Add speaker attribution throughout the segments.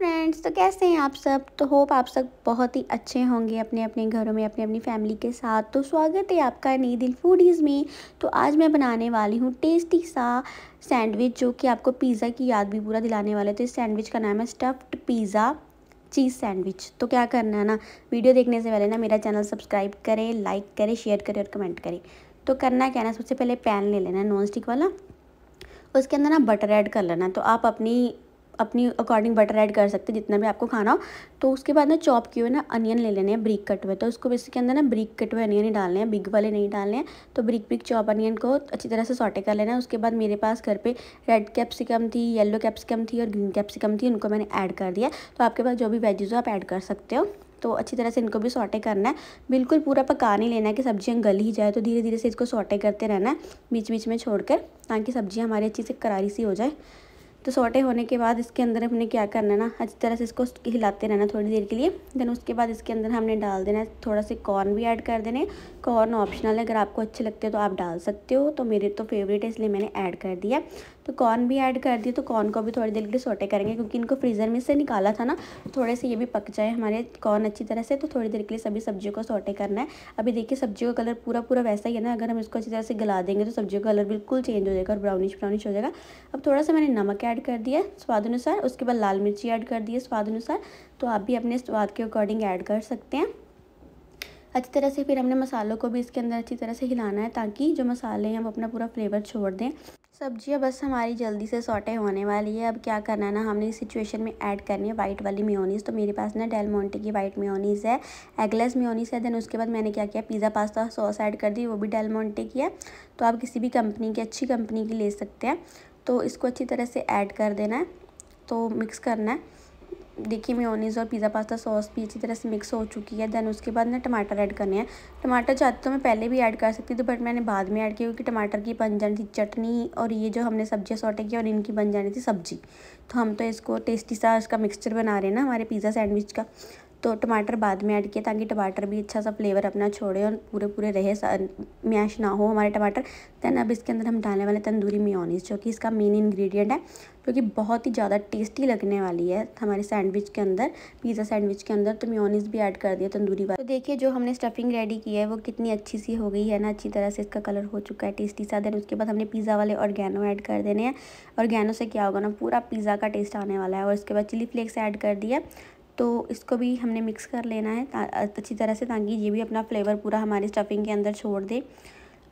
Speaker 1: friends तो कैसे हैं आप सब तो होप आप सब बहुत ही अच्छे होंगे अपने अपने घरों में अपने अपनी फैमिली के साथ तो स्वागत है आपका नई दिल फूडीज़ में तो आज मैं बनाने वाली हूँ टेस्टी सा सैंडविच जो कि आपको पिज़्ज़ा की याद भी पूरा दिलाने वाले तो इस सैंडविच का नाम है स्टफ्ड पिज़्ज़ा चीज़ सैंडविच तो क्या करना है ना वीडियो देखने से पहले ना मेरा चैनल सब्सक्राइब करें लाइक करें शेयर करें और कमेंट करें तो करना क्या ना सबसे पहले पैन ले लेना नॉन स्टिक वाला उसके अंदर ना बटर ऐड कर लेना तो आप अपनी अपनी अकॉर्डिंग बटर ऐड कर सकते हैं जितना भी आपको खाना हो तो उसके बाद ना चॉप किए हुए ना अनियन ले लेने हैं ब्रिक कट हुए तो उसको के अंदर ना ब्रिक कट हुए अनियन ही डालने हैं बिग वाले नहीं डालने हैं तो ब्रिक ब्रिक चॉप अनियन को अच्छी तरह से सॉटे कर लेना है उसके बाद मेरे पास घर पर रेड कैप्सिकम थी येलो कैप्सिकम थी और ग्रीन कैप्सिकम थी उनको मैंने ऐड कर दिया तो आपके पास जो भी वेजेज़ हो आप ऐड कर सकते हो तो अच्छी तरह से इनको भी सॉटे करना है बिल्कुल पूरा पका नहीं लेना है कि सब्जियाँ गल ही जाए तो धीरे धीरे से इसको सॉटे करते रहना है बीच बीच में छोड़ कर ताकि सब्ज़ियाँ हमारी अच्छी से करारी सी हो जाए तो सोटे होने के बाद इसके अंदर हमने क्या करना है ना अच्छी तरह से इसको हिलाते रहना थोड़ी देर के लिए देन उसके बाद इसके अंदर हमने डाल देना है थोड़ा से कॉर्न भी ऐड कर देने कॉर्न ऑप्शनल है अगर आपको अच्छे लगते हो तो आप डाल सकते हो तो मेरे तो फेवरेट है इसलिए मैंने ऐड कर दिया तो कॉर्न भी ऐड कर दिए तो कॉर्न को भी थोड़ी देर के लिए सोटे करेंगे क्योंकि इनको फ्रीज़र में से निकाला था ना तो थोड़े से ये भी पक जाए हमारे कॉर्न अच्छी तरह से तो थोड़ी देर के लिए सभी सब्जियों को सोटे करना है अभी देखिए सब्जियों का कलर पूरा पूरा वैसा ही है ना अगर हम इसको अच्छी तरह से गला देंगे तो सब्जी का कलर बिल्कुल चेंज हो जाएगा और ब्राउनिश ब्राउनिश हो जाएगा अब थोड़ा सा मैंने नमक ऐड कर दिया स्वाद अनुसार उसके बाद लाल मिर्ची ऐड कर दी है स्वाद अनुसार तो आप भी अपने स्वाद के अकॉर्डिंग ऐड कर सकते हैं अच्छी तरह से फिर हमने मसालों को भी इसके अंदर अच्छी तरह से हिलाना है ताकि जो मसाले हैं हम अपना पूरा फ्लेवर छोड़ दें सब्जियां बस हमारी जल्दी से सॉटे होने वाली है अब क्या करना है ना हमने इस सिचुएशन में ऐड करनी है वाइट वाली म्योनीस तो मेरे पास ना डेल मोंटे की वाइट म्योनीस है एगलेस म्योनीस है देन उसके बाद मैंने क्या किया पिज़्ज़ा पास्ता सॉस ऐड कर दी वो भी डेल मोंटे की है तो आप किसी भी कंपनी की अच्छी कंपनी की ले सकते हैं तो इसको अच्छी तरह से ऐड कर देना है तो मिक्स करना है देखिए मेयोनीज़ और पिज़्ज़ा पास्ता सॉस भी अच्छी तरह से मिक्स हो चुकी है देन उसके बाद ना टमाटर ऐड करने हैं टमाटर चाहते तो मैं पहले भी ऐड कर सकती थी बट तो मैंने बाद में ऐड किया क्योंकि टमाटर की बन जानी थी चटनी और ये जो हमने सब्जियाँ सॉटे की और इनकी बन जानी थी सब्जी तो हम तो इसको टेस्टी सा इसका मिक्सचर बना रहे हैं ना हमारे पिज़्ज़ा सैंडविच का तो टमाटर बाद में ऐड किया ताकि टमाटर भी अच्छा सा फ्लेवर अपना छोड़े और पूरे पूरे रहे मैश ना हो हमारे टमाटर दैन अब इसके अंदर हम डालने वाले तंदूरी मियोनीस जो कि इसका मेन इंग्रेडिएंट है जो कि बहुत ही ज़्यादा टेस्टी लगने वाली है हमारे सैंडविच के अंदर पिज़्ज़ा सैंडविच के अंदर तो मियोनीस भी ऐड कर दिया तंदूरी वाला तो देखिए जो हमने स्टफिंग रेडी की है वो कितनी अच्छी सी हो गई है ना अच्छी तरह से इसका कलर हो चुका है टेस्टी सा देन उसके बाद हमने पिज़्ज़ा वाले और ऐड कर देने हैं और से क्या होगा ना पूरा पिज़्ज़ा का टेस्ट आने वाला है और उसके बाद चिली फ्लेक्स ऐड कर दिया तो इसको भी हमने मिक्स कर लेना है अच्छी तरह से ताकि ये भी अपना फ्लेवर पूरा हमारे स्टफिंग के अंदर छोड़ दे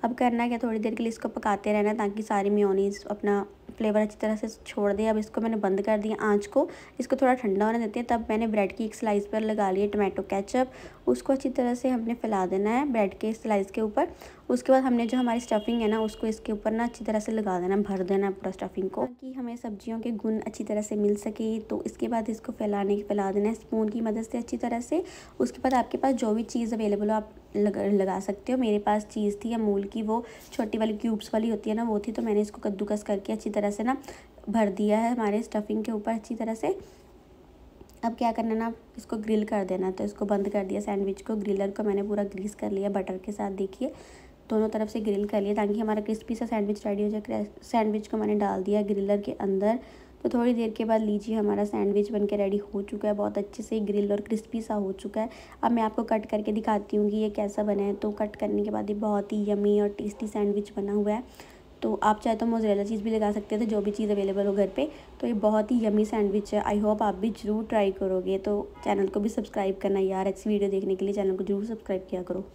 Speaker 1: अब करना क्या थोड़ी देर के लिए इसको पकाते रहना ताकि सारी म्योनीस अपना फ्लेवर अच्छी तरह से छोड़ दें अब इसको मैंने बंद कर दिया आँच को इसको थोड़ा ठंडा होने देते हैं तब मैंने ब्रेड की एक स्लाइस पर लगा लिए टमाटो कैचअप उसको अच्छी तरह से हमने फैला देना है ब्रेड के स्लाइस के ऊपर उसके बाद हमने जो हमारी स्टफिंग है ना उसको इसके ऊपर ना अच्छी तरह से लगा देना भर देना पूरा स्टफिंग को ताकि हमें सब्जियों के गुण अच्छी तरह से मिल सके तो इसके बाद इसको फैलाने फैला देना है स्पून की मदद से अच्छी तरह से उसके बाद आपके पास जो भी चीज़ अवेलेबल हो आप लग, लगा सकते हो मेरे पास चीज़ थी अमूल की वो छोटी वाली क्यूब्स वाली होती है ना वो थी तो मैंने इसको कद्दूकस करके अच्छी तरह से ना भर दिया है हमारे स्टफिंग के ऊपर अच्छी तरह से अब क्या करना ना इसको ग्रिल कर देना तो इसको बंद कर दिया सैंडविच को ग्रिलर को मैंने पूरा ग्रीस कर लिया बटर के साथ देखिए दोनों तरफ से ग्रिल कर लिया ताकि हमारा क्रिस्पी सा सैंडविच रेडी हो जाए सैंडविच को मैंने डाल दिया ग्रिलर के अंदर तो थोड़ी देर के बाद लीजिए हमारा सैंडविच बनके रेडी हो चुका है बहुत अच्छे से ग्रिल और क्रिस्पी सा हो चुका है अब मैं आपको कट करके दिखाती हूँ कि ये कैसा बना है तो कट करने के बाद ये बहुत ही यमी और टेस्टी सैंडविच बना हुआ है तो आप चाहे तो मोजरेला चीज़ भी लगा सकते थे तो जो भी चीज़ अवेलेबल हो घर पे तो ये बहुत ही यमी सैंडविच है आई होप आप भी ज़रूर ट्राई करोगे तो चैनल को भी सब्सक्राइब करना यार अच्छी वीडियो देखने के लिए चैनल को ज़रूर सब्सक्राइब किया करो